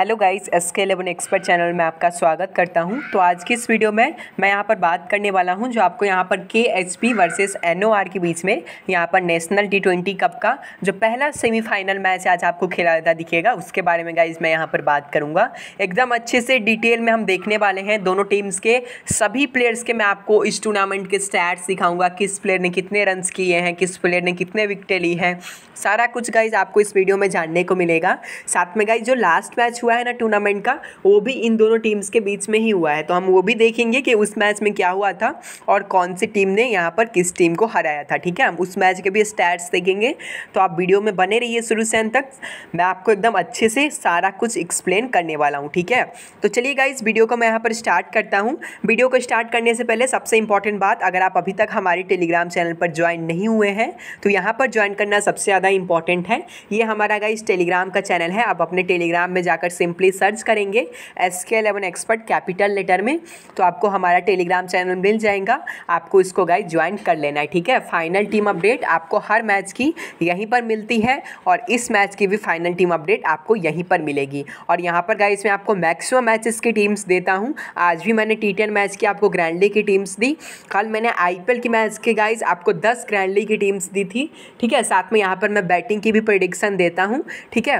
hello guys S K eleven expert channel में आपका स्वागत करता हूं तो आज की इस वीडियो में मैं यहां पर बात करने वाला हूं जो आपको यहां पर K H P versus N O R के बीच में यहां पर नेशनल टी ट्वेंटी कप का जो पहला सेमीफाइनल मैच आज आपको खेला जाता दिखेगा उसके बारे में गाइज मैं यहाँ पर बात करूँगा एकदम अच्छे से डिटेल में हम देखने वाले हैं दोनों टीम्स के सभी प्लेयर्स के मैं आपको इस टूर्नामेंट के स्टैट्स दिखाऊँगा किस प्लेयर ने कितने रन किए हैं किस प्लेयर ने कितने विकटें ली हैं सारा कुछ गाइज आपको इस वीडियो में जानने को मिलेगा साथ में गाइज जो लास्ट मैच हुआ हुआ है ना टूर्नामेंट का वो भी इन दोनों टीम्स के बीच में ही हुआ है तो हम वो भी देखेंगे कि उस मैच में क्या हुआ था और कौन सी टीम ने यहाँ पर किस टीम को हराया था ठीक है हम उस मैच के भी स्टैट्स देखेंगे तो आप वीडियो में बने रहिए शुरू से अंत तक मैं आपको एकदम अच्छे से सारा कुछ एक्सप्लेन करने वाला हूँ ठीक है तो चलिए गाइज वीडियो को मैं यहाँ पर स्टार्ट करता हूँ वीडियो को स्टार्ट करने से पहले सबसे इंपॉर्टेंट बात अगर आप अभी तक हमारे टेलीग्राम चैनल पर ज्वाइन नहीं हुए हैं तो यहाँ पर ज्वाइन करना सबसे ज़्यादा इंपॉर्टेंट है ये हमारा गाइज टेलीग्राम का चैनल है आप अपने टेलीग्राम में जाकर सिंपली सर्च करेंगे S K eleven expert capital letter में तो आपको हमारा टेलीग्राम चैनल मिल जाएगा आपको इसको गाइज ज्वाइन कर लेना है ठीक है फाइनल टीम अपडेट आपको हर मैच की यहीं पर मिलती है और इस मैच की भी फाइनल टीम अपडेट आपको यहीं पर मिलेगी और यहाँ पर गाइज मैं आपको मैक्सिमम मैचेस की टीम्स देता हूँ आज भी मैंने टी टेन मैच की आपको ग्रैंडली की टीम्स दी कल मैंने आई की मैच की गाइज आपको दस ग्रैंडली की टीम्स दी थी ठीक है साथ में यहाँ पर मैं बैटिंग की भी प्रडिक्शन देता हूँ ठीक है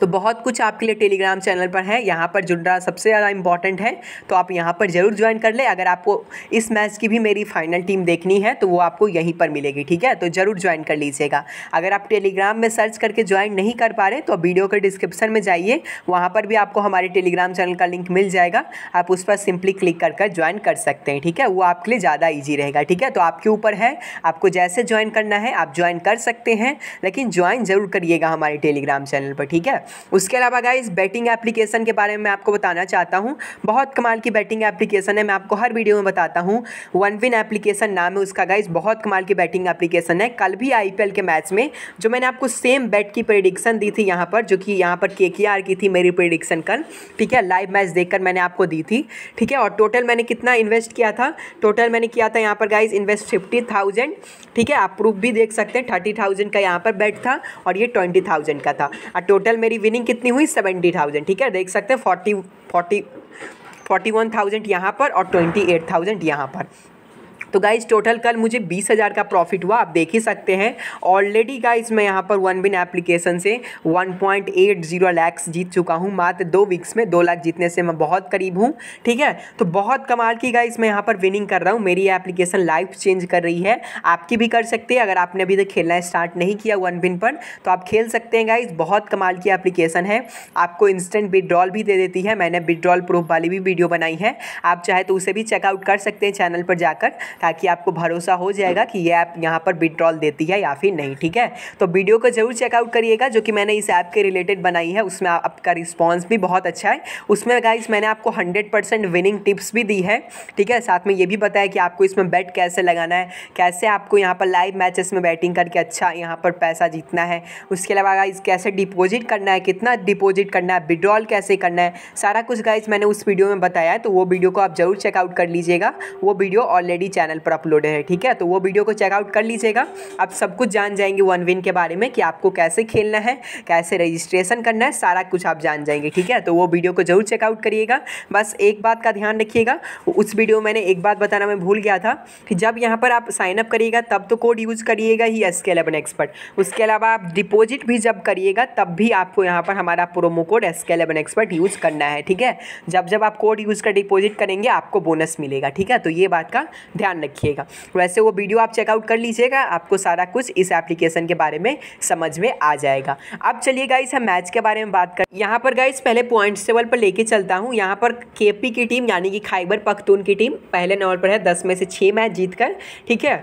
तो बहुत कुछ आपके लिए टेलीग्राम चैनल पर है यहाँ पर जुड़ना सबसे ज़्यादा इंपॉर्टेंट है तो आप यहाँ पर ज़रूर ज्वाइन कर ले अगर आपको इस मैच की भी मेरी फाइनल टीम देखनी है तो वो आपको यहीं पर मिलेगी ठीक है तो ज़रूर ज्वाइन कर लीजिएगा अगर आप टेलीग्राम में सर्च करके ज्वाइन नहीं कर पा रहे तो वीडियो के डिस्क्रिप्शन में जाइए वहाँ पर भी आपको हमारे टेलीग्राम चैनल का लिंक मिल जाएगा आप उस पर सिंपली क्लिक कर कर ज्वाइन कर सकते हैं ठीक है वो आपके लिए ज़्यादा ईजी रहेगा ठीक है तो आपके ऊपर है आपको जैसे ज्वाइन करना है आप ज्वाइन कर सकते हैं लेकिन ज्वाइन ज़रूर करिएगा हमारे टेलीग्राम चैनल पर ठीक है उसके अलावा गाइज बैटिंग एप्लीकेशन के बारे में मैं आपको बताना चाहता हूँ बहुत कमाल की बैटिंग एप्लीकेशन है मैं आपको हर वीडियो में बताता हूँ वन विन एप्लीकेशन नाम है उसका गाइज बहुत कमाल की बैटिंग एप्लीकेशन है कल भी आई के मैच में जो मैंने आपको सेम बैट की प्रिडिक्शन दी थी यहाँ पर जो कि यहाँ पर के की थी मेरी प्रिडिक्शन कल ठीक है लाइव मैच देखकर मैंने आपको दी थी ठीक है और टोटल मैंने कितना इन्वेस्ट किया था टोटल मैंने किया था यहाँ पर गाइज इन्वेस्ट फिफ्टी थाउजेंड ठीक है आप प्रूफ भी देख सकते हैं थर्टी थाउजेंड का यहाँ पर बैट था और ये ट्वेंटी थाउजेंड का था और टोटल मेरी मेरी विनिंग कितनी हुई सेवेंटी थाउजेंड ठीक है देख सकते हैं forty forty forty one thousand यहाँ पर और ट्वेंटी एट थाउजेंड यहाँ पर तो गाइज टोटल कल मुझे बीस हज़ार का प्रॉफिट हुआ आप देख ही सकते हैं ऑलरेडी गाइज मैं यहाँ पर वन बिन एप्लीकेशन से one point eight zero lakhs जीत चुका हूँ मात्र दो वीक्स में दो लाख जीतने से मैं बहुत करीब हूँ ठीक है तो बहुत कमाल की गाइज मैं यहाँ पर विनिंग कर रहा हूँ मेरी एप्लीकेशन लाइफ चेंज कर रही है आपकी भी कर सकते हैं अगर आपने अभी तक खेलना स्टार्ट नहीं किया वन बिन पर तो आप खेल सकते हैं गाइज बहुत कमाल की एप्लीकेशन है आपको इंस्टेंट विड्रॉल भी दे देती है मैंने विड्रॉल प्रूफ वाली भी वीडियो बनाई है आप चाहे तो उसे भी चेकआउट कर सकते हैं चैनल पर जाकर ताकि आपको भरोसा हो जाएगा कि ये ऐप यहाँ पर विड्रॉल देती है या फिर नहीं ठीक है तो वीडियो को ज़रूर चेकआउट करिएगा जो कि मैंने इस ऐप के रिलेटेड बनाई है उसमें आपका रिस्पॉन्स भी बहुत अच्छा है उसमें गाइज मैंने आपको हंड्रेड परसेंट विनिंग टिप्स भी दी है ठीक है साथ में ये भी बताया कि आपको इसमें बैट कैसे लगाना है कैसे आपको यहाँ पर लाइव मैचेस में बैटिंग करके अच्छा यहाँ पर पैसा जीतना है उसके अलावा गाइज कैसे डिपॉजिट करना है कितना डिपॉजिट करना है विड्रॉल कैसे करना है सारा कुछ गाइज मैंने उस वीडियो में बताया है तो वो वीडियो को आप ज़रूर चेकआउट कर लीजिएगा वो वीडियो ऑलरेडी चैनल चैनल पर अपलोड है ठीक है तो वो वीडियो को चेकआउट कर लीजिएगा आप सब कुछ जान जाएंगे वन विन के बारे में कि आपको कैसे खेलना है कैसे रजिस्ट्रेशन करना है सारा कुछ आप जान जाएंगे ठीक है तो वो वीडियो को जरूर चेकआउट करिएगा बस एक बात का ध्यान रखिएगा उस वीडियो मैंने एक बात बताना मैं भूल गया था कि जब यहाँ पर आप साइनअप करिएगा तब तो कोड यूज़ करिएगा ही एस के एलेवन एक्सपर्ट उसके अलावा आप डिपोजिट भी जब करिएगा तब भी आपको यहाँ पर हमारा promo code S K expert use करना है ठीक है जब जब आप कोड यूज़ कर डिपोजिट करेंगे आपको बोनस मिलेगा ठीक है तो ये बात का ध्यान ध्यान रखिएगा वैसे वो वीडियो आप चेकआउट कर लीजिएगा आपको सारा कुछ इस एप्लीकेशन के बारे में समझ में आ जाएगा अब चलिए गाइस हम मैच के बारे में बात कर यहाँ पर गाइस पहले पॉइंट्स टेबल पर लेके चलता हूँ यहाँ पर के की टीम यानी कि खाइबर पख्तून की टीम पहले नंबर पर है दस में से छः मैच जीत ठीक है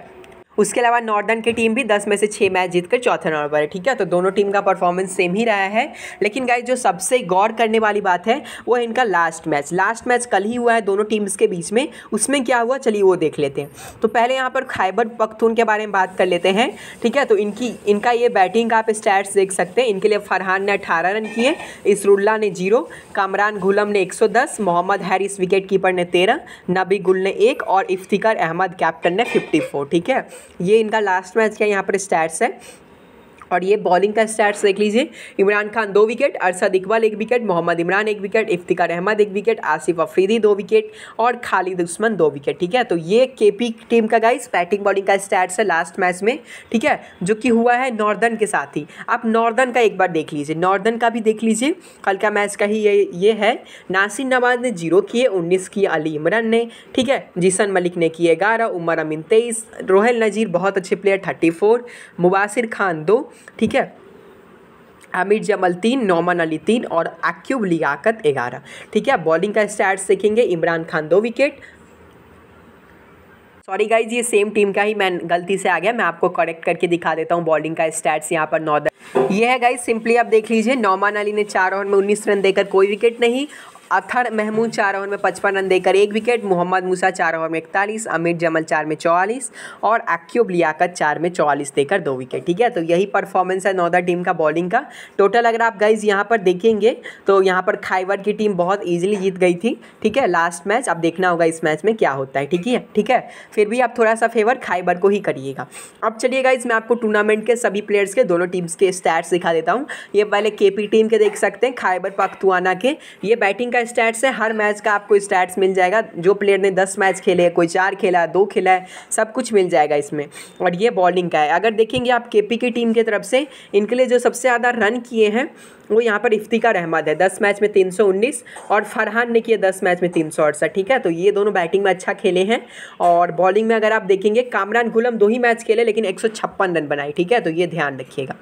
उसके अलावा नॉर्दर्न की टीम भी दस में से छः मैच जीतकर चौथे नंबर पर है ठीक है तो दोनों टीम का परफॉर्मेंस सेम ही रहा है लेकिन गाइज जो सबसे गौर करने वाली बात है वो है इनका लास्ट मैच लास्ट मैच कल ही हुआ है दोनों टीम्स के बीच में उसमें क्या हुआ चलिए वो देख लेते हैं तो पहले यहाँ पर खैबर पख्तून के बारे में बात कर लेते हैं ठीक है तो इनकी इनका ये बैटिंग का आप स्टैट्स देख सकते हैं इनके लिए फरहान ने अठारह रन किए इसरुल्ला ने जीरो कामरान गुलम ने एक मोहम्मद हैरिस विकेट कीपर ने तेरह नबी गुल ने एक और इफ्तिकार अहमद कैप्टन ने फिफ्टी ठीक है ये इनका लास्ट मैच का यहाँ पर स्टैट्स है और ये बॉलिंग का स्टैट्स देख लीजिए इमरान खान दो विकेट अरसद इकबाल एक विकेट मोहम्मद इमरान एक विकेट इफ्तिकार अहमद एक विकेट आसिफ अफरीदी दो विकेट और खालिद उस्मान दो विकेट ठीक है तो ये के टीम का गाइस बैटिंग बॉलिंग का स्टैट्स है लास्ट मैच में ठीक है जो कि हुआ है नॉर्दर्न के साथ ही आप नॉर्दर्न का एक बार देख लीजिए नॉर्दर्न का भी देख लीजिए कल का मैच का ही ये ये है नासिर नवाज ने जीरो किए उन्नीस किए अली इमरान ने ठीक है जीसन मलिक ने किए ग्यारह उमर अमीन तेईस रोहेल नज़ीर बहुत अच्छे player thirty four Mubasir Khan दो ठीक है आमिर जमल तीन नौमन अली तीन और अक्यूब लियाकत ग्यारह ठीक है बॉलिंग का स्टार्ट देखेंगे इमरान खान दो विकेट सॉरी गाइज ये सेम टीम का ही मैं गलती से आ गया मैं आपको करेक्ट करके दिखा देता हूँ बॉलिंग का स्टैट्स यहाँ पर नौ ये है गाइज सिंपली आप देख लीजिए नौमान अली ने चार ओवर में 19 रन देकर कोई विकेट नहीं अथर महमूद चार ओवर में पचपन रन देकर एक विकेट मोहम्मद मूसा चार ओवर में इकतालीस अमिर जमल चार में चौवालीस और अक्यूब लियाकत चार में चौवालीस देकर दो विकेट ठीक है तो यही परफॉर्मेंस है नौदा टीम का बॉलिंग का टोटल अगर आप गाइज यहाँ पर देखेंगे तो यहाँ पर खाइवर की टीम बहुत ईजिली जीत गई थी ठीक है लास्ट मैच अब देखना होगा इस मैच में क्या होता है ठीक है ठीक है फिर भी आप थोड़ा सा फेवर खाइबर को ही करिएगा अब चलिएगा मैं आपको टूर्नामेंट के सभी प्लेयर्स के दोनों टीम्स के स्टैट्स दिखा देता हूँ ये पहले के टीम के देख सकते हैं खाइबर पख्तुआना के ये बैटिंग का स्टैट्स है हर मैच का आपको स्टैट्स मिल जाएगा जो प्लेयर ने दस मैच खेले है कोई चार खेला है दो खेला है सब कुछ मिल जाएगा इसमें और ये बॉलिंग का है अगर देखेंगे आप के की टीम की तरफ से इनके लिए जो सबसे ज़्यादा रन किए हैं वो यहाँ पर इफ्तिकार रहमद है दस मैच में तीन सौ उन्नीस और फरहान ने किया दस मैच में तीन सौ अड़सठ ठीक है तो ये दोनों बैटिंग में अच्छा खेले हैं और बॉलिंग में अगर आप देखेंगे कामरान गुलम दो ही मैच खेले लेकिन एक सौ छप्पन रन बनाए ठीक है तो ये ध्यान रखिएगा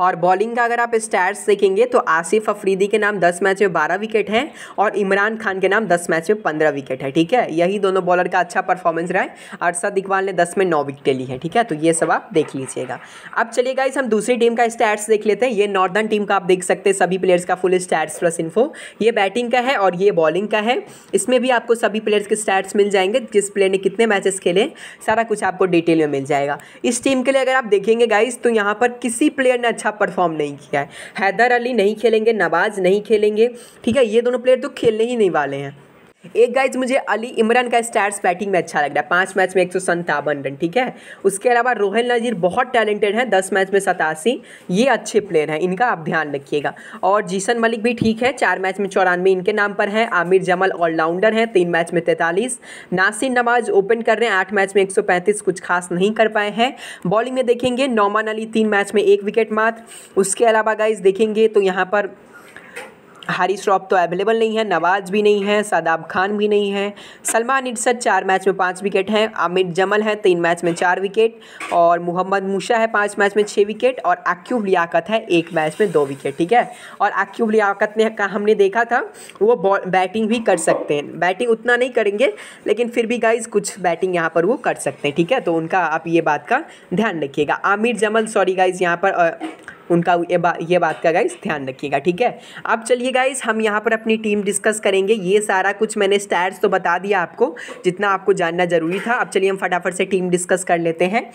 और बॉलिंग का अगर आप स्टैट्स देखेंगे तो आसिफ अफरीदी के नाम दस मैच में बारह विकेट है और इमरान खान के नाम दस मैच में पंद्रह विकेट है ठीक है यही दोनों बॉलर का अच्छा परफॉर्मेंस रहा है अरसद इकबाल ने दस में नौ विकेटें ली हैं ठीक है तो ये सब आप देख लीजिएगा अब चलिए गाइस हम दूसरी टीम का स्टैट्स देख लेते हैं ये नॉर्दर्न टीम का आप देख सकते हैं सभी प्लेयर्स का फुल स्टैट्स प्लस इन्फो ये बैटिंग का है और ये बॉलिंग का है इसमें भी आपको सभी प्लेयर्स के स्टैट्स मिल जाएंगे जिस प्लेयर ने कितने मैचेस खेले सारा कुछ आपको डिटेल में मिल जाएगा इस टीम के लिए अगर आप देखेंगे गाइस तो यहाँ पर किसी प्लेयर ने अच्छा परफॉर्म नहीं किया है हैदर अली नहीं खेलेंगे नवाज़ नहीं खेलेंगे ठीक है ये दोनों प्लेयर तो खेलने ही नहीं वाले हैं एक गाइज मुझे अली इमरान का स्टार्स बैटिंग में अच्छा लग रहा है पाँच मैच में एक सौ संतावन रन ठीक है उसके अलावा रोहन नजीर बहुत टैलेंटेड हैं दस मैच में सतासी ये अच्छे प्लेयर हैं इनका आप ध्यान रखिएगा और जीसन मलिक भी ठीक है चार मैच में चौरानवे इनके नाम पर हैं आमिर जमल ऑलराउंडर हैं तीन मैच में तैंतालीस नासिर नवाज ओपन कर रहे हैं आठ मैच में एक कुछ खास नहीं कर पाए हैं बॉलिंग में देखेंगे नौमान अली तीन मैच में एक विकेट मात उसके अलावा गाइज देखेंगे तो यहाँ पर हारी श्रॉफ तो अवेलेबल नहीं है नवाज भी नहीं है सादाब खान भी नहीं है सलमान इरसद चार मैच में पाँच विकेट हैं आमिर जमल हैं तीन मैच में चार विकेट और मोहम्मद मूशा है पाँच मैच में छः विकेट और आक्यूब लियाकत है एक मैच में दो विकेट ठीक है और आक्यूब लियाकत ने हमने देखा था वो बैटिंग भी कर सकते हैं बैटिंग उतना नहीं करेंगे लेकिन फिर भी गाइज कुछ बैटिंग यहाँ पर वो कर सकते हैं ठीक है तो उनका आप ये बात का ध्यान रखिएगा आमिर जमल सॉरी गाइज यहाँ पर उनका ये बा ये बात का गाइस ध्यान रखिएगा ठीक है अब चलिए गाइस हम यहाँ पर अपनी टीम डिस्कस करेंगे ये सारा कुछ मैंने स्टैट्स तो बता दिया आपको जितना आपको जानना ज़रूरी था अब चलिए हम फटाफट से टीम डिस्कस कर लेते हैं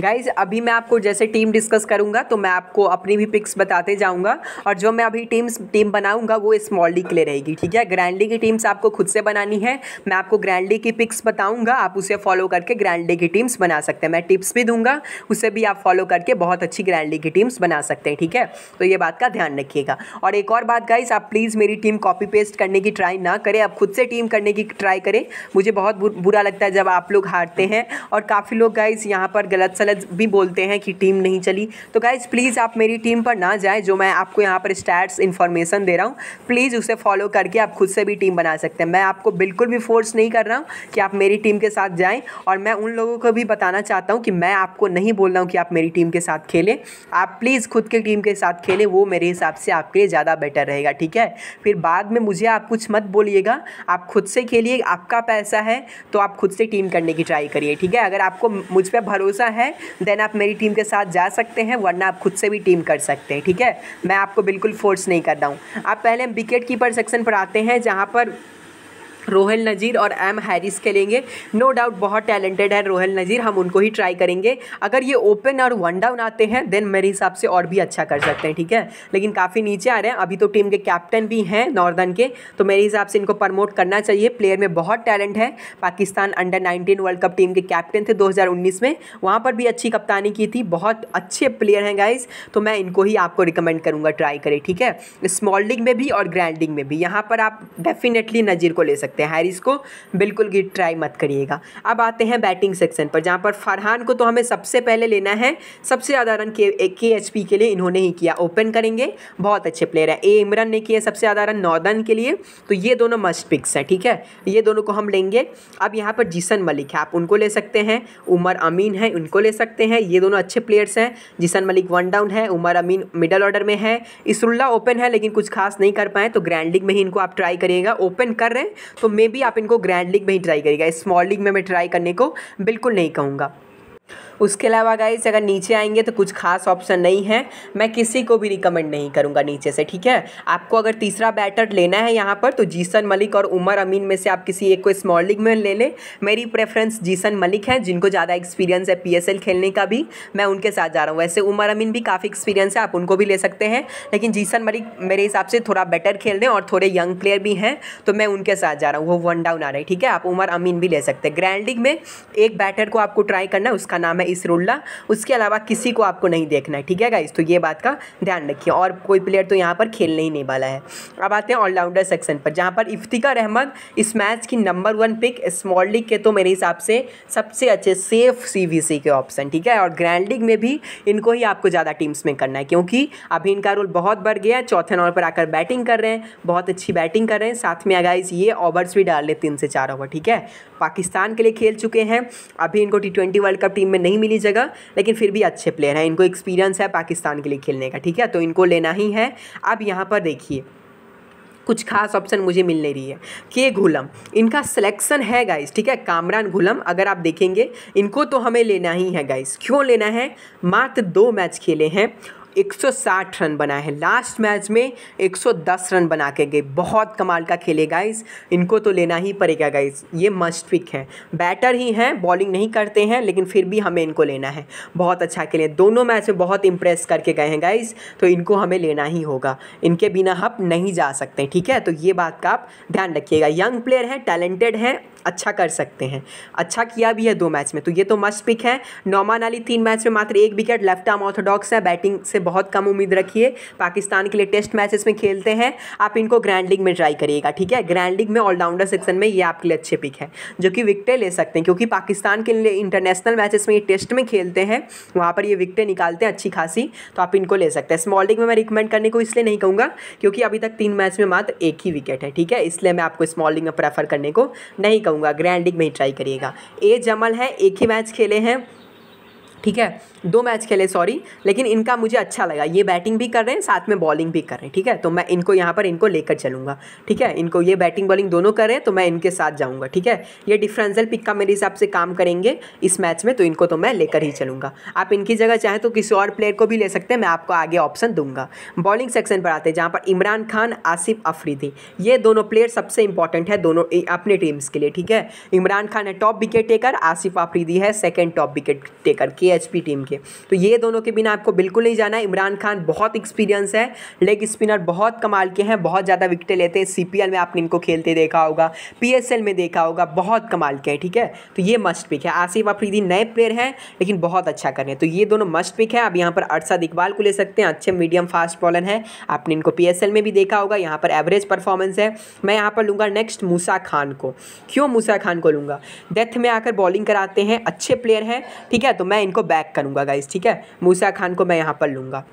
गाइज अभी मैं आपको जैसे टीम डिस्कस करूँगा तो मैं आपको अपनी भी पिक्स बताते जाऊँगा और जो मैं अभी टीम टीम बनाऊँगा वो स्मॉल डी के लिए रहेगी ठीक है ग्रैंड डी की टीम्स आपको खुद से बनानी है मैं आपको ग्रैंड डी की पिक्स बताऊँगा आप उसे फॉलो करके ग्रैंड डी की टीम्स बना सकते हैं मैं टिप्स भी दूंगा उसे भी आप फॉलो करके बहुत अच्छी ग्रैंड लीग की टीम्स बना सकते हैं ठीक है तो ये बात का ध्यान रखिएगा और एक और बात गाइज आप प्लीज़ मेरी टीम कॉपी पेस्ट करने की ट्राई ना करें आप खुद से टीम करने की ट्राई करें मुझे बहुत बुरा लगता है जब आप लोग हारते हैं और काफ़ी लोग गाइज यहाँ पर गलत गलत भी बोलते हैं कि टीम नहीं चली तो गाइज प्लीज़ आप मेरी टीम पर ना जाए जो मैं आपको यहाँ पर स्टैट्स इन्फॉर्मेशन दे रहा हूँ प्लीज़ उसे फॉलो करके आप खुद से भी टीम बना सकते हैं मैं आपको बिल्कुल भी फोर्स नहीं कर रहा हूँ कि आप मेरी टीम के साथ जाएँ और मैं उन लोगों को भी बताना चाहता हूँ कि मैं आपको नहीं बोल रहा हूँ कि आप मेरी टीम के साथ खेलें आप प्लीज़ खुद के टीम के साथ खेलें वो मेरे हिसाब से आपके लिए ज़्यादा बेटर रहेगा ठीक है फिर बाद में मुझे आप कुछ मत बोलिएगा आप खुद से खेलिए आपका पैसा है तो आप खुद से टीम करने की ट्राई करिए ठीक है अगर आपको मुझ पर भरोसा है है देन आप मेरी टीम के साथ जा सकते हैं वरना आप खुद से भी टीम कर सकते हैं ठीक है मैं आपको बिल्कुल फोर्स नहीं कर रहा हूँ आप पहले हम विकेट कीपर सेक्शन पर आते हैं जहाँ पर रोहल नज़ीर और एम हैरिस खेलेंगे नो डाउट बहुत टैलेंटेड है रोहल नज़ीर हम उनको ही ट्राई करेंगे अगर ये ओपन और वन डाउन आते हैं देन मेरे हिसाब से और भी अच्छा कर सकते हैं ठीक है लेकिन काफ़ी नीचे आ रहे हैं अभी तो टीम के कैप्टन भी हैं नॉर्दर्न के तो मेरे हिसाब से इनको प्रमोट करना चाहिए प्लेयर में बहुत टैलेंट है Pakistan under nineteen World Cup team के कैप्टन थे दो में वहाँ पर भी अच्छी कप्तानी की थी बहुत अच्छे प्लेयर हैं गाइज तो मैं इनको ही आपको रिकमेंड करूँगा ट्राई करें ठीक है स्मॉल लीग में भी और ग्रैंड लीग में भी यहाँ पर आप डेफिनेटली नज़ीर को ले सकते सकते हैं हैरिस को बिल्कुल भी ट्राई मत करिएगा अब आते हैं बैटिंग सेक्शन पर जहाँ पर फरहान को तो हमें सबसे पहले लेना है सबसे ज़्यादा रन के के एच पी के लिए इन्होंने ही किया ओपन करेंगे बहुत अच्छे प्लेयर है ए इमरान ने किया सबसे ज़्यादा रन नौ के लिए तो ये दोनों मस्ट पिक्स हैं ठीक है ये दोनों को हम लेंगे अब यहाँ पर जिसन मलिक है आप उनको ले सकते हैं उमर अमीन है उनको ले सकते हैं ये दोनों अच्छे प्लेयर्स हैं जिसन मलिक वन डाउन है उमर अमीन मिडल ऑर्डर में है इसरुल्ला ओपन है लेकिन कुछ खास नहीं कर पाए तो ग्रैंड लीग में ही इनको आप ट्राई करिएगा ओपन कर रहे हैं तो मे तो बी आप इनको ग्रैंड लीग में ही ट्राई करिएगा स्मॉल लीग में मैं ट्राई करने को बिल्कुल नहीं कहूँगा उसके अलावा गाइज अगर नीचे आएंगे तो कुछ खास ऑप्शन नहीं है मैं किसी को भी रिकमेंड नहीं करूँगा नीचे से ठीक है आपको अगर तीसरा बैटर लेना है यहाँ पर तो जीसन मलिक और उमर अमीन में से आप किसी एक को स्मॉल लीग में ले लें मेरी प्रेफरेंस जीसन मलिक है जिनको ज़्यादा एक्सपीरियंस है पी खेलने का भी मैं उनके साथ जा रहा हूँ वैसे उमर अमीन भी काफ़ी एक्सपीरियंस है आप उनको भी ले सकते हैं लेकिन जीसन मलिक मेरे हिसाब से थोड़ा बेटर खेल रहे हैं और थोड़े यंग प्लेयर भी हैं तो मैं उनके साथ जा रहा हूँ वो वन डाउन आ रहे हैं ठीक है आप उमर अमीन भी ले सकते हैं ग्रैंड लीग में एक बैटर को आपको ट्राई करना है उसका नाम है इस ला उसके अलावा किसी को आपको नहीं देखना है ठीक है गाइस तो ये बात का ध्यान रखिए और कोई प्लेयर तो यहाँ पर खेलने ही नहीं वाला है अब आते हैं ऑलराउंडर सेक्शन पर जहाँ पर इफ्तिका अहमद इस मैच की number one pick small league के तो मेरे हिसाब से सबसे अच्छे सेफ सी के ऑप्शन ठीक है और ग्रैंड लीग में भी इनको ही आपको ज़्यादा टीम्स में करना है क्योंकि अभी इनका रोल बहुत बढ़ गया है चौथे नंबर पर आकर बैटिंग कर रहे हैं बहुत अच्छी बैटिंग कर रहे हैं साथ में अगर ये ओवर्स भी डाल रहे तीन से चार ओवर ठीक है पाकिस्तान के लिए खेल चुके हैं अभी इनको T twenty World Cup team में नहीं नहीं मिली जगह लेकिन फिर भी अच्छे प्लेयर हैं इनको एक्सपीरियंस है पाकिस्तान के लिए खेलने का ठीक है तो इनको लेना ही है अब यहाँ पर देखिए कुछ खास ऑप्शन मुझे मिल नहीं रही है के घुलम इनका सिलेक्शन है गाइस ठीक है कामरान घुलम अगर आप देखेंगे इनको तो हमें लेना ही है गाइस क्यों लेना है मात्र दो मैच खेले हैं 160 रन बनाए हैं लास्ट मैच में 110 रन बना के गए बहुत कमाल का खेले गाइस इनको तो लेना ही पड़ेगा गाइस ये मस्ट पिक है बैटर ही हैं बॉलिंग नहीं करते हैं लेकिन फिर भी हमें इनको लेना है बहुत अच्छा खेले दोनों मैच में बहुत इंप्रेस करके गए हैं गाइस तो इनको हमें लेना ही होगा इनके बिना हम नहीं जा सकते ठीक है तो ये बात का आप ध्यान रखिएगा यंग प्लेयर हैं टैलेंटेड हैं अच्छा कर सकते हैं अच्छा किया भी है दो मैच में तो ये तो मस्ट पिक है नॉमान अली तीन मैच में मात्र एक विकेट लेफ्ट आर्म ऑर्थोडॉक्स है बैटिंग से बहुत कम उम्मीद रखिए पाकिस्तान के लिए टेस्ट मैचेस में खेलते हैं आप इनको ग्रैंड लीग में ट्राई करिएगा ठीक है ग्रैंड लीग में ऑलराउंडर सेक्शन में ये आपके लिए अच्छे पिक है जो कि विकटें ले सकते हैं क्योंकि पाकिस्तान के लिए इंटरनेशनल मैचेस में ये टेस्ट में खेलते हैं वहाँ पर ये विकटें निकालते हैं अच्छी खासी तो आप इनको ले सकते हैं स्मॉल लीग में मैं रिकमेंड करने को इसलिए नहीं कहूँगा क्योंकि अभी तक तीन मैच में मात्र एक ही विकेट है ठीक है इसलिए मैं आपको स्मॉल लीग में प्रेफर करने को नहीं कहूँगा ग्रैंड लीग में ही ट्राई करिएगा ए जमल है एक ही मैच खेले हैं ठीक है दो मैच खेले सॉरी लेकिन इनका मुझे अच्छा लगा ये बैटिंग भी कर रहे हैं साथ में बॉलिंग भी कर रहे हैं ठीक है तो मैं इनको यहाँ पर इनको लेकर चलूँगा ठीक है इनको ये बैटिंग बॉलिंग दोनों कर रहे हैं तो मैं इनके साथ जाऊँगा ठीक है ये डिफरेंशियल पिक का मेरे हिसाब से काम करेंगे इस मैच में तो इनको तो मैं लेकर ही चलूँगा आप इनकी जगह चाहें तो किसी और प्लेयर को भी ले सकते हैं मैं आपको आगे ऑप्शन दूंगा बॉलिंग सेक्शन पर आते हैं जहाँ पर इमरान खान आसिफ अफरीदी ये दोनों प्लेयर सबसे इंपॉर्टेंट है दोनों अपने टीम्स के लिए ठीक है इमरान खान है top wicket taker Asif Afridi है सेकेंड टॉप विकेट टेकर के केएचपी टीम के तो ये दोनों के बिना आपको बिल्कुल नहीं जाना इमरान खान बहुत एक्सपीरियंस है लेग स्पिनर बहुत कमाल के हैं बहुत ज़्यादा विकटे लेते हैं सीपीएल में आपने इनको खेलते देखा होगा पीएसएल में देखा होगा बहुत कमाल के हैं ठीक है तो ये मस्ट पिक है आसिफ अफरीदी नए प्लेयर हैं लेकिन बहुत अच्छा कर रहे हैं तो ये दोनों मस्ट पिक है आप यहाँ पर अरसद इकबाल को ले सकते हैं अच्छे मीडियम फास्ट बॉलर हैं आपने इनको पी में भी देखा होगा यहाँ पर एवरेज परफॉर्मेंस है मैं यहाँ पर लूँगा नेक्स्ट मूसा खान को क्यों मूसा खान को लूँगा डेथ में आकर बॉलिंग कराते हैं अच्छे प्लेयर हैं ठीक है तो मैं इनको को बैक करूँगा गाइज ठीक है मूसा खान को मैं यहाँ पर लूँगा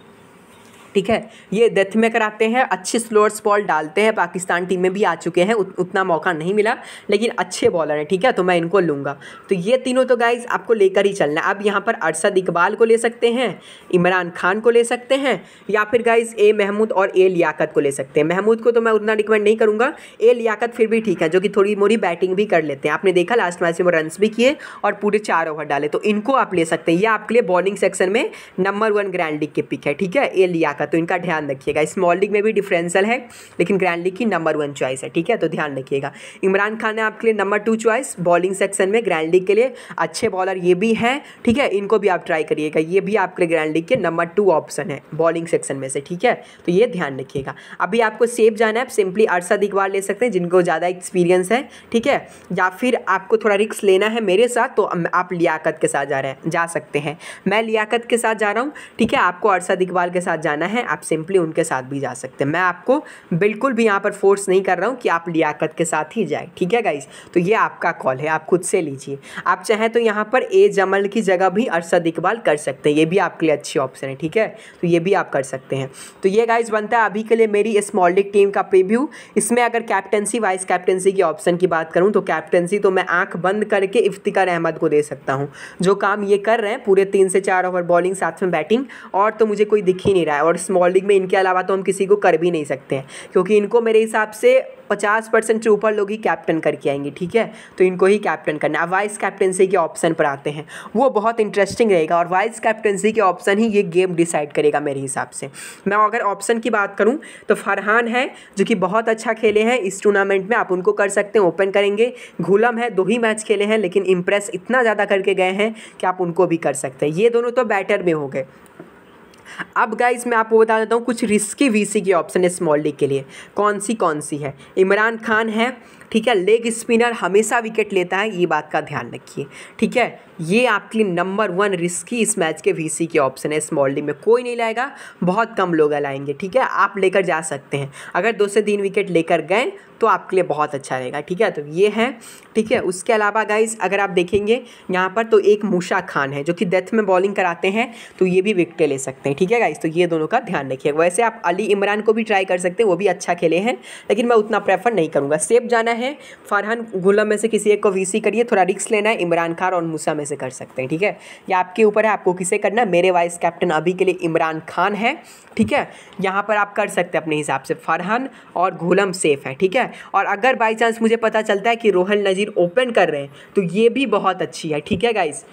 ठीक है ये डेथ में कराते हैं अच्छे स्लोअर्स बॉल डालते हैं पाकिस्तान टीम में भी आ चुके हैं उत, उतना मौका नहीं मिला लेकिन अच्छे बॉलर हैं ठीक है तो मैं इनको लूँगा तो ये तीनों तो गाइज आपको लेकर ही चलना है आप यहाँ पर अरसद इकबाल को ले सकते हैं इमरान खान को ले सकते हैं या फिर गाइज ए महमूद और ए लियाकत को ले सकते हैं महमूद को तो मैं उतना रिकमेंड नहीं करूँगा ए लियाकत फिर भी ठीक है जो कि थोड़ी मोरी बैटिंग भी कर लेते हैं आपने देखा लास्ट मैच में वो रन भी किए और पूरे चार ओवर डाले तो इनको आप ले सकते हैं ये आपके लिए बॉलिंग सेक्शन में नंबर वन ग्रैंड लीग के पिक है ठीक है ए लियाकत का तो इनका ध्यान रखिएगा स्मॉल लीग में भी डिफरेंशियल है लेकिन ग्रैंड लीग की नंबर वन चॉइस है ठीक है तो ध्यान रखिएगा इमरान खान है आपके लिए number two choice bowling section में ग्रैंड लीग के लिए अच्छे बॉलर ये भी हैं ठीक है इनको भी आप ट्राई करिएगा ये भी आपके लिए ग्रैंड लीग के नंबर टू ऑप्शन है बॉलिंग सेक्शन में से ठीक है तो ये ध्यान रखिएगा अभी आपको सेफ जाना है आप सिंपली अरसद इकबाल ले सकते हैं जिनको ज़्यादा एक्सपीरियंस है ठीक है या फिर आपको थोड़ा रिक्स लेना है मेरे साथ तो आप लियाकत के साथ जा रहे हैं जा सकते हैं मैं लियाकत के साथ जा रहा हूँ ठीक है आपको अरसद इकबाल के साथ जाना है हैं आप सिंपली उनके साथ भी जा सकते हैं मैं आपको बिल्कुल भी यहाँ पर फोर्स नहीं कर रहा हूँ कि आप लियाकत के साथ ही जाए ठीक है गाइज तो ये आपका कॉल है आप खुद से लीजिए आप चाहें तो यहाँ पर ए जमल की जगह भी अरसद इकबाल कर सकते हैं ये भी आपके लिए अच्छी ऑप्शन है ठीक है तो ये भी आप कर सकते हैं तो ये गाइज बनता है अभी के लिए मेरी स्मॉल लीग टीम का प्रिव्यू इसमें अगर कैप्टनसी वाइस कैप्टनसी की ऑप्शन की बात करूँ तो कैप्टनसी तो मैं आँख बंद करके इफ्तिकार अहमद को दे सकता हूँ जो काम ये कर रहे हैं पूरे तीन से चार ओवर बॉलिंग साथ में बैटिंग और तो मुझे कोई दिख ही नहीं रहा है और और स्मॉल लीग में इनके अलावा तो हम किसी को कर भी नहीं सकते हैं क्योंकि इनको मेरे हिसाब से पचास परसेंट से ऊपर लोग ही कैप्टन करके आएंगे ठीक है तो इनको ही कैप्टन करना है वाइस कैप्टनसी के ऑप्शन पर आते हैं वो बहुत इंटरेस्टिंग रहेगा और वाइस कैप्टनसी के ऑप्शन ही ये गेम डिसाइड करेगा मेरे हिसाब से मैं अगर ऑप्शन की बात करूँ तो फरहान है जो कि बहुत अच्छा खेले हैं इस टूर्नामेंट में आप उनको कर सकते हैं ओपन करेंगे घुलम है दो ही मैच खेले हैं लेकिन इम्प्रेस इतना ज़्यादा करके गए हैं कि आप उनको भी कर सकते हैं ये दोनों तो बैटर में हो गए अब गाइज मैं आपको बता देता हूँ कुछ रिस्की वीसी की ऑप्शन है स्मॉल लीग के लिए कौन सी कौन सी है इमरान खान है ठीक है लेग स्पिनर हमेशा विकेट लेता है ये बात का ध्यान रखिए ठीक है ये आपके लिए नंबर वन रिस्की इस मैच के वीसी के ऑप्शन है स्मॉल डी में कोई नहीं लाएगा बहुत कम लोग लाएंगे ठीक है आप लेकर जा सकते हैं अगर दो से तीन विकेट लेकर गए तो आपके लिए बहुत अच्छा रहेगा ठीक है तो ये है ठीक है उसके अलावा गाइज अगर आप देखेंगे यहाँ पर तो एक मूशा खान है जो कि डेथ में बॉलिंग कराते हैं तो ये भी विकटें ले सकते हैं ठीक है गाइज तो ये दोनों का ध्यान रखिए वैसे आप अली इमरान को भी ट्राई कर सकते हैं वो भी अच्छा खेले हैं लेकिन मैं उतना प्रेफर नहीं करूँगा सेफ जाना है है फरहान गुलम में से किसी एक को वीसी करिए थोड़ा रिक्स लेना है इमरान खान और मूसा में से कर सकते हैं ठीक है ये आपके ऊपर है आपको किसे करना है मेरे वाइस कैप्टन अभी के लिए इमरान खान है ठीक है यहाँ पर आप कर सकते हैं अपने हिसाब से फरहान और गुलम सेफ है ठीक है और अगर बाई चांस मुझे पता चलता है कि रोहन नज़ीर ओपन कर रहे हैं तो ये भी बहुत अच्छी है ठीक है गाइस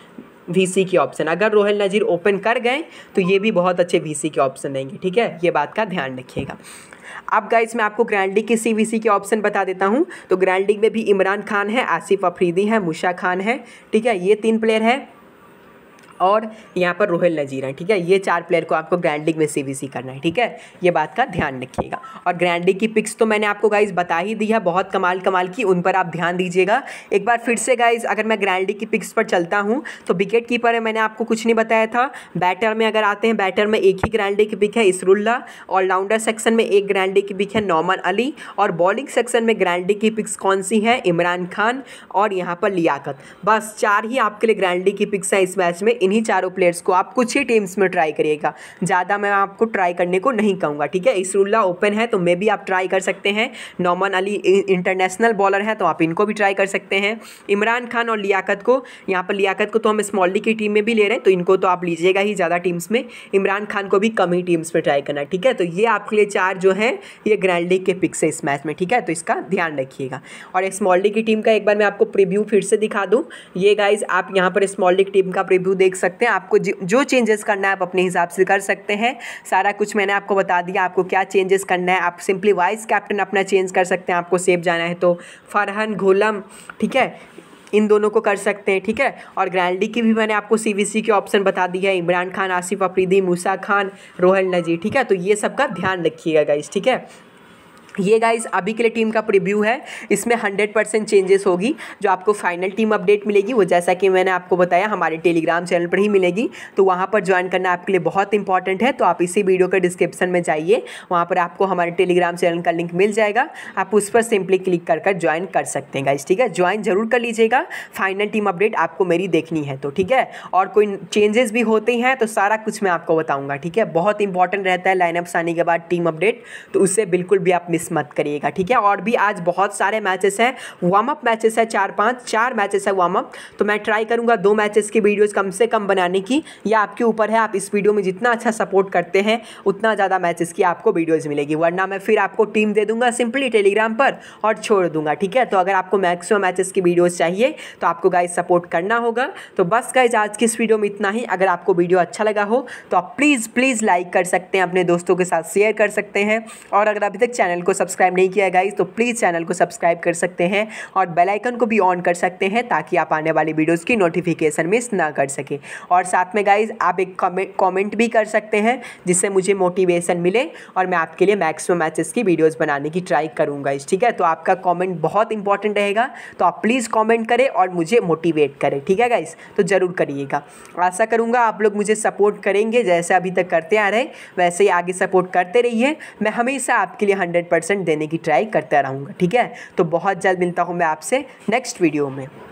वीसी की ऑप्शन अगर रोहल नज़ीर ओपन कर गए तो ये भी बहुत अच्छे वीसी के ऑप्शन रहेंगे ठीक है ये बात का ध्यान रखिएगा अब गाइस मैं आपको ग्रैंडिक लीग सी वी के ऑप्शन बता देता हूँ तो ग्रैंडिक में भी इमरान खान है आसिफ अफरीदी है मुशा खान है ठीक है ये तीन प्लेयर है और यहाँ पर रोहेल नजीर हैं ठीक है ये चार प्लेयर को आपको ग्रैंड लीग में सी करना है ठीक है ये बात का ध्यान रखिएगा और ग्रैंड लीग की पिक्स तो मैंने आपको गाइज बता ही दी है बहुत कमाल कमाल की उन पर आप ध्यान दीजिएगा एक बार फिर से गाइज अगर मैं ग्रैंड लीग की पिक्स पर चलता हूँ तो विकेट कीपर है मैंने आपको कुछ नहीं बताया था बैटर में अगर आते हैं बैटर में एक ही ग्रैंड लीग की पिक है इसरुल्ला ऑलराउंडर सेक्शन में एक ग्रैंड लीग की पिक है नॉमन अली और बॉलिंग सेक्शन में ग्रैंड लीग की पिक्स कौन सी है इमरान खान और यहाँ पर लियाकत बस चार ही आपके लिए ग्रैंड लीग की पिक्स हैं इस मैच में इन इन्हीं चारों प्लेयर्स को आप कुछ ही टीम्स में ट्राई करिएगा ज़्यादा मैं आपको ट्राई करने को नहीं कहूँगा ठीक है इसरुल्ला ओपन है तो मे भी आप ट्राई कर सकते हैं नॉमन अली इंटरनेशनल बॉलर है तो आप इनको भी ट्राई कर सकते हैं इमरान खान और लियाकत को यहाँ पर लियाकत को तो हम स्मॉली की टीम में भी ले रहे हैं तो इनको तो आप लीजिएगा ही ज़्यादा टीम्स में इमरान खान को भी कम ही टीम्स में ट्राई करना ठीक है तो ये आपके लिए चार जो हैं ये ग्रैंड लीग के पिक्स है इस मैच में ठीक है तो इसका ध्यान रखिएगा और स्मॉल लीग की टीम का एक बार मैं आपको प्रिव्यू फिर से दिखा दूँ ये गाइज आप यहाँ पर स्मॉल लीग टीम का प्रिव्यू देख देख सकते हैं आपको जो चेंजेस करना है आप अपने हिसाब से कर सकते हैं सारा कुछ मैंने आपको बता दिया आपको क्या चेंजेस करना है आप सिंपली वाइस कैप्टन अपना चेंज कर सकते हैं आपको सेफ जाना है तो फरहन घोलम ठीक है इन दोनों को कर सकते हैं ठीक है और ग्रैंडी की भी मैंने आपको सीवीसी के ऑप्शन बता दी है इमरान खान आसिफ अफरीदी मूसा खान रोहन नजीर ठीक है तो ये सब का ध्यान रखिएगा गाइस ठीक है ये गाइस अभी के लिए टीम का प्रीव्यू है इसमें 100 परसेंट चेंजेस होगी जो आपको फाइनल टीम अपडेट मिलेगी वो जैसा कि मैंने आपको बताया हमारे टेलीग्राम चैनल पर ही मिलेगी तो वहाँ पर ज्वाइन करना आपके लिए बहुत इंपॉर्टेंट है तो आप इसी वीडियो के डिस्क्रिप्शन में जाइए वहाँ पर आपको हमारे टेलीग्राम चैनल का लिंक मिल जाएगा आप उस पर सिंपली क्लिक कर कर ज्वाइन कर सकते हैं गाइज ठीक है ज्वाइन जरूर कर लीजिएगा फाइनल टीम अपडेट आपको मेरी देखनी है तो ठीक है और कोई चेंजेस भी होते हैं तो सारा कुछ मैं आपको बताऊँगा ठीक है बहुत इंपॉर्टेंट रहता है लाइनअप्स आने के बाद टीम अपडेट तो उससे बिल्कुल भी आप मिस मिस मत करिएगा ठीक है और भी आज बहुत सारे मैचेस हैं वार्म अप मैचेस है चार पांच चार मैचेस है वार्म अप तो मैं ट्राई करूंगा दो मैचेस की वीडियोस कम से कम बनाने की या आपके ऊपर है आप इस वीडियो में जितना अच्छा सपोर्ट करते हैं उतना ज़्यादा मैचेस की आपको वीडियोज़ मिलेगी वरना मैं फिर आपको टीम दे दूंगा सिंपली टेलीग्राम पर और छोड़ दूंगा ठीक है तो अगर आपको मैक्सिमम मैचेस की वीडियोज़ चाहिए तो आपको गाइज सपोर्ट करना होगा तो बस गाइज आज की इस वीडियो में इतना ही अगर आपको वीडियो अच्छा लगा हो तो आप प्लीज़ प्लीज़ लाइक कर सकते हैं अपने दोस्तों के साथ शेयर कर सकते हैं और अगर अभी तक चैनल को को सब्सक्राइब नहीं किया गाइज तो प्लीज़ चैनल को सब्सक्राइब कर सकते हैं और बेलाइकन को भी ऑन कर सकते हैं ताकि आप आने वाली वीडियोज़ की नोटिफिकेशन मिस ना कर सकें और साथ में गाइज आप एक कॉमेंट भी कर सकते हैं जिससे मुझे मोटिवेशन मिले और मैं आपके लिए मैक्सिमम मैचेस की वीडियोज़ बनाने की ट्राई करूँगा इस ठीक है तो आपका कॉमेंट बहुत इंपॉर्टेंट रहेगा तो आप प्लीज़ कॉमेंट करें और मुझे मोटिवेट करें ठीक है गाइज तो ज़रूर करिएगा आशा करूँगा आप लोग मुझे सपोर्ट करेंगे जैसे अभी तक करते आ रहे वैसे ही आगे सपोर्ट करते रहिए मैं हमेशा आपके लिए हंड्रेड परसेंट देने की ट्राई करता रहूँगा ठीक है तो बहुत जल्द मिलता हूँ मैं आपसे नेक्स्ट वीडियो में